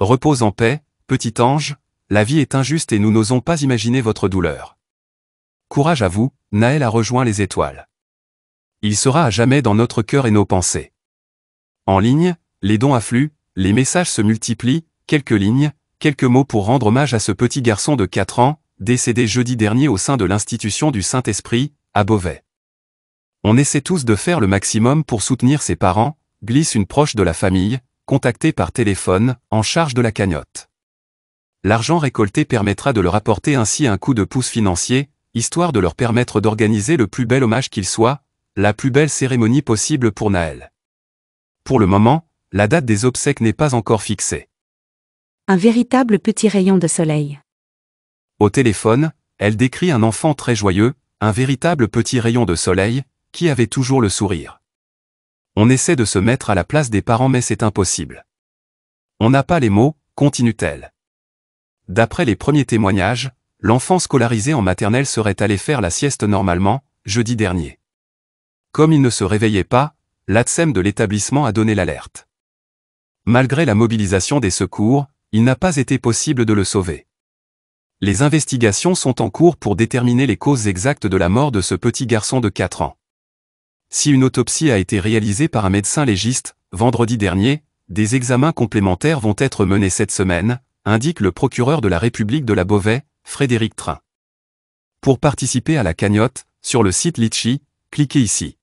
Repose en paix, petit ange, la vie est injuste et nous n'osons pas imaginer votre douleur. Courage à vous, Naël a rejoint les étoiles. Il sera à jamais dans notre cœur et nos pensées. En ligne, les dons affluent, les messages se multiplient, quelques lignes, quelques mots pour rendre hommage à ce petit garçon de 4 ans, décédé jeudi dernier au sein de l'institution du Saint-Esprit, à Beauvais. On essaie tous de faire le maximum pour soutenir ses parents, glisse une proche de la famille, contacté par téléphone, en charge de la cagnotte. L'argent récolté permettra de leur apporter ainsi un coup de pouce financier, histoire de leur permettre d'organiser le plus bel hommage qu'il soit, la plus belle cérémonie possible pour Naël. Pour le moment, la date des obsèques n'est pas encore fixée. Un véritable petit rayon de soleil. Au téléphone, elle décrit un enfant très joyeux, un véritable petit rayon de soleil, qui avait toujours le sourire. On essaie de se mettre à la place des parents mais c'est impossible. On n'a pas les mots, continue-t-elle. D'après les premiers témoignages, l'enfant scolarisé en maternelle serait allé faire la sieste normalement, jeudi dernier. Comme il ne se réveillait pas, l'ADSEM de l'établissement a donné l'alerte. Malgré la mobilisation des secours, il n'a pas été possible de le sauver. Les investigations sont en cours pour déterminer les causes exactes de la mort de ce petit garçon de 4 ans si une autopsie a été réalisée par un médecin légiste, vendredi dernier, des examens complémentaires vont être menés cette semaine, indique le procureur de la République de la Beauvais, Frédéric Train. Pour participer à la cagnotte, sur le site Litchi, cliquez ici.